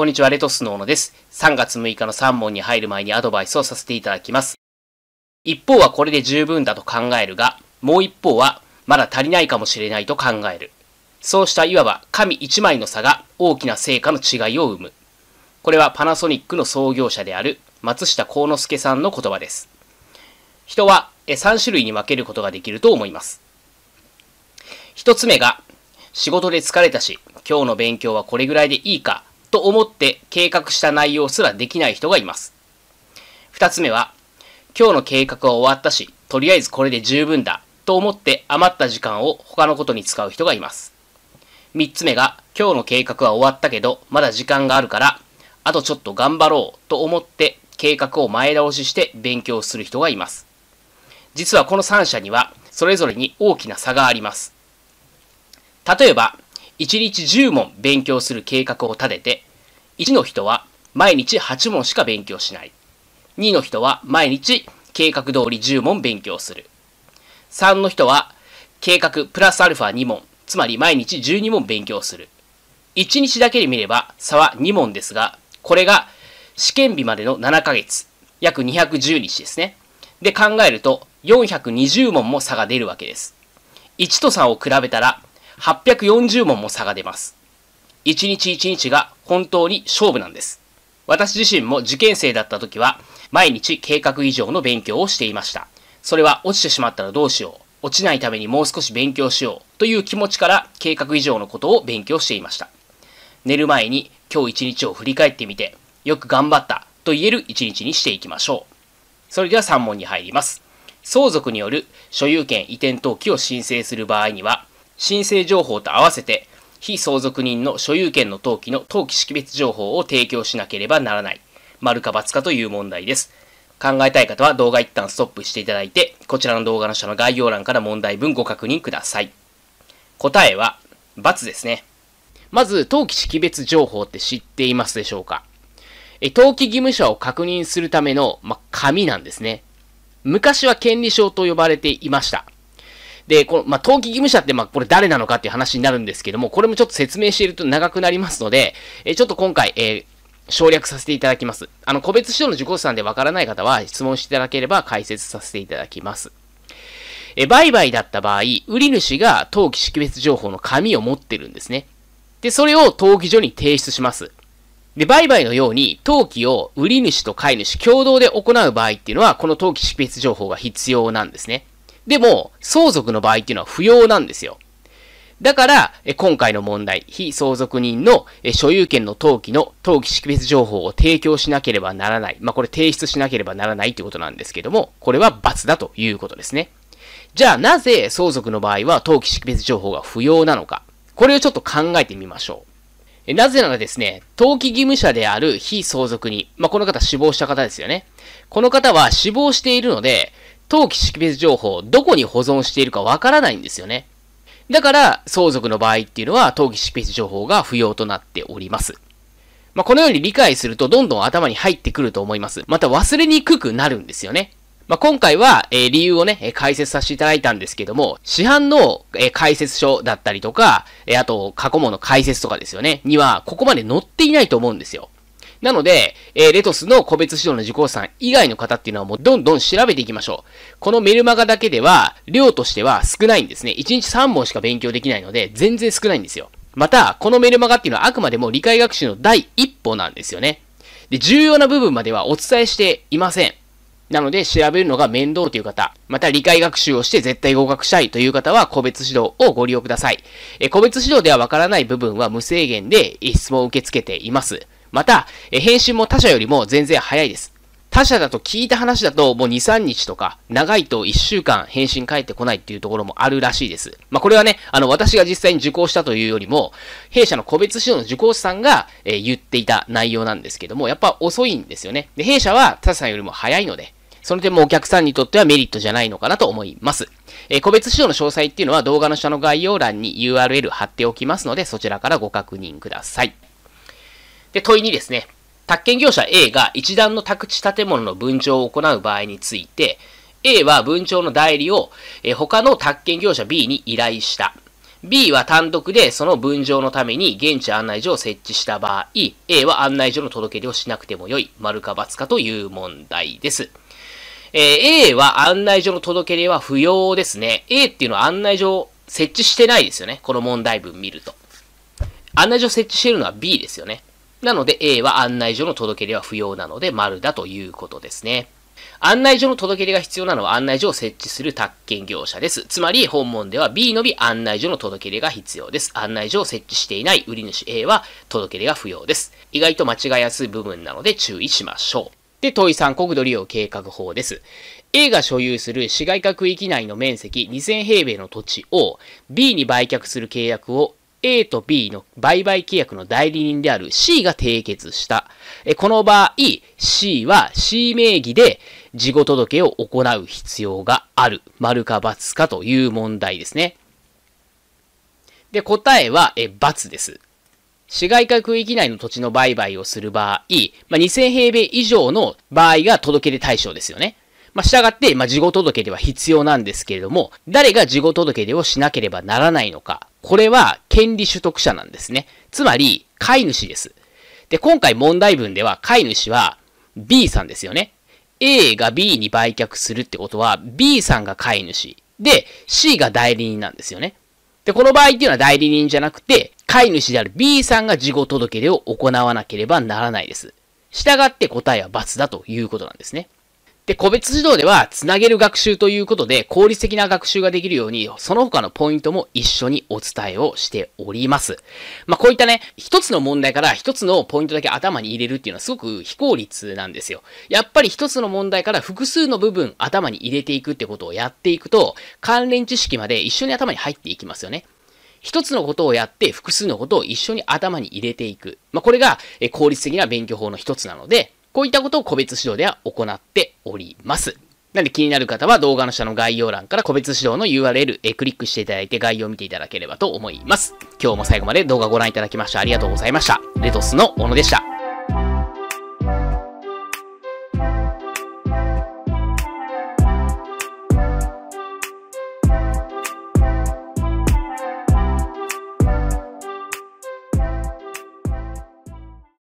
こんにちは、レトスの小野です。3月6日の3問に入る前にアドバイスをさせていただきます。一方はこれで十分だと考えるが、もう一方はまだ足りないかもしれないと考える。そうしたいわば紙一枚の差が大きな成果の違いを生む。これはパナソニックの創業者である松下幸之助さんの言葉です。人は3種類に分けることができると思います。1つ目が、仕事で疲れたし、今日の勉強はこれぐらいでいいかと思って計画した内容すらできない人がいます。二つ目は、今日の計画は終わったし、とりあえずこれで十分だと思って余った時間を他のことに使う人がいます。三つ目が、今日の計画は終わったけど、まだ時間があるから、あとちょっと頑張ろうと思って計画を前倒しして勉強する人がいます。実はこの3者には、それぞれに大きな差があります。例えば、1日10問勉強する計画を立てて、1の人は毎日8問しか勉強しない。2の人は毎日計画通り10問勉強する。3の人は計画プラスアルファ2問、つまり毎日12問勉強する。1日だけで見れば差は2問ですが、これが試験日までの7ヶ月、約210日ですね。で考えると420問も差が出るわけです。1と3を比べたら840問も差が出ます。一日一日が本当に勝負なんです。私自身も受験生だった時は、毎日計画以上の勉強をしていました。それは落ちてしまったらどうしよう。落ちないためにもう少し勉強しようという気持ちから計画以上のことを勉強していました。寝る前に今日一日を振り返ってみて、よく頑張ったと言える一日にしていきましょう。それでは3問に入ります。相続による所有権移転登記を申請する場合には、申請情報と合わせて、非相続人の所有権の登記の登記識別情報を提供しなければならない。丸か×かという問題です。考えたい方は動画一旦ストップしていただいて、こちらの動画の下の概要欄から問題文ご確認ください。答えは、×ですね。まず、登記識別情報って知っていますでしょうかえ登記義務者を確認するための、ま、紙なんですね。昔は権利証と呼ばれていました。で、この、まあ、登記義務者って、まあ、これ誰なのかっていう話になるんですけども、これもちょっと説明していると長くなりますので、えちょっと今回、えー、省略させていただきます。あの、個別指導の受講者さんでわからない方は、質問していただければ解説させていただきます。え、売買だった場合、売り主が登記識別情報の紙を持ってるんですね。で、それを登記所に提出します。で、売買のように、登記を売り主と買い主共同で行う場合っていうのは、この登記識別情報が必要なんですね。でも、相続の場合っていうのは不要なんですよ。だから、今回の問題、非相続人の所有権の登記の登記識別情報を提供しなければならない。まあ、これ提出しなければならないということなんですけども、これは罰だということですね。じゃあ、なぜ相続の場合は登記識別情報が不要なのか。これをちょっと考えてみましょう。なぜならですね、登記義務者である非相続人。まあ、この方死亡した方ですよね。この方は死亡しているので、登記識別情報、どこに保存しているかわからないんですよね。だから、相続の場合っていうのは、登記識別情報が不要となっております。まあ、このように理解すると、どんどん頭に入ってくると思います。また忘れにくくなるんですよね。まあ、今回は、えー、理由をね、えー、解説させていただいたんですけども、市販の、えー、解説書だったりとか、えあと、過去問の解説とかですよね、には、ここまで載っていないと思うんですよ。なので、えー、レトスの個別指導の受講者さん以外の方っていうのはもうどんどん調べていきましょう。このメルマガだけでは、量としては少ないんですね。1日3本しか勉強できないので、全然少ないんですよ。また、このメルマガっていうのはあくまでも理解学習の第一歩なんですよね。で、重要な部分まではお伝えしていません。なので、調べるのが面倒という方、また理解学習をして絶対合格したいという方は、個別指導をご利用ください。え個別指導ではわからない部分は無制限で質問を受け付けています。また、え信も他社よりも全然早いです。他社だと聞いた話だともう2、3日とか、長いと1週間返信返ってこないっていうところもあるらしいです。まあ、これはね、あの、私が実際に受講したというよりも、弊社の個別指導の受講師さんが、えー、言っていた内容なんですけども、やっぱ遅いんですよね。で、弊社は他社さんよりも早いので、その点もお客さんにとってはメリットじゃないのかなと思います。えー、個別指導の詳細っていうのは動画の下の概要欄に URL 貼っておきますので、そちらからご確認ください。で、問いにですね、宅建業者 A が一段の宅地建物の分譲を行う場合について、A は分譲の代理を、え他の宅建業者 B に依頼した。B は単独でその分譲のために現地案内所を設置した場合、A は案内所の届け出をしなくてもよい、丸か×かという問題です。えー、A は案内所の届け出は不要ですね。A っていうのは案内所を設置してないですよね。この問題文見ると。案内所設置してるのは B ですよね。なので A は案内所の届け出は不要なので丸だということですね。案内所の届け出が必要なのは案内所を設置する宅建業者です。つまり本文では B のみ案内所の届け出が必要です。案内所を設置していない売り主 A は届け出が不要です。意外と間違いやすい部分なので注意しましょう。で、問い3国土利用計画法です。A が所有する市街化区域内の面積2000平米の土地を B に売却する契約を A と B の売買契約の代理人である C が締結した。えこの場合、C は C 名義で事後届を行う必要がある。丸か×かという問題ですね。で、答えは、え、×です。市街化区域内の土地の売買をする場合、まあ、2000平米以上の場合が届け出対象ですよね。まあ、従って、まあ、事後届では必要なんですけれども、誰が事後届出をしなければならないのか、これは権利取得者なんですね。つまり、飼い主です。で、今回問題文では、飼い主は B さんですよね。A が B に売却するってことは、B さんが飼い主。で、C が代理人なんですよね。で、この場合っていうのは代理人じゃなくて、飼い主である B さんが事後届出を行わなければならないです。従って答えは罰だということなんですね。で、個別指導では、つなげる学習ということで、効率的な学習ができるように、その他のポイントも一緒にお伝えをしております。まあ、こういったね、一つの問題から一つのポイントだけ頭に入れるっていうのはすごく非効率なんですよ。やっぱり一つの問題から複数の部分頭に入れていくってことをやっていくと、関連知識まで一緒に頭に入っていきますよね。一つのことをやって複数のことを一緒に頭に入れていく。まあ、これが効率的な勉強法の一つなので、こういったことを個別指導では行っております。なんで気になる方は動画の下の概要欄から個別指導の URL へクリックしていただいて概要を見ていただければと思います。今日も最後まで動画ご覧いただきましてありがとうございました。レトスの小野でした。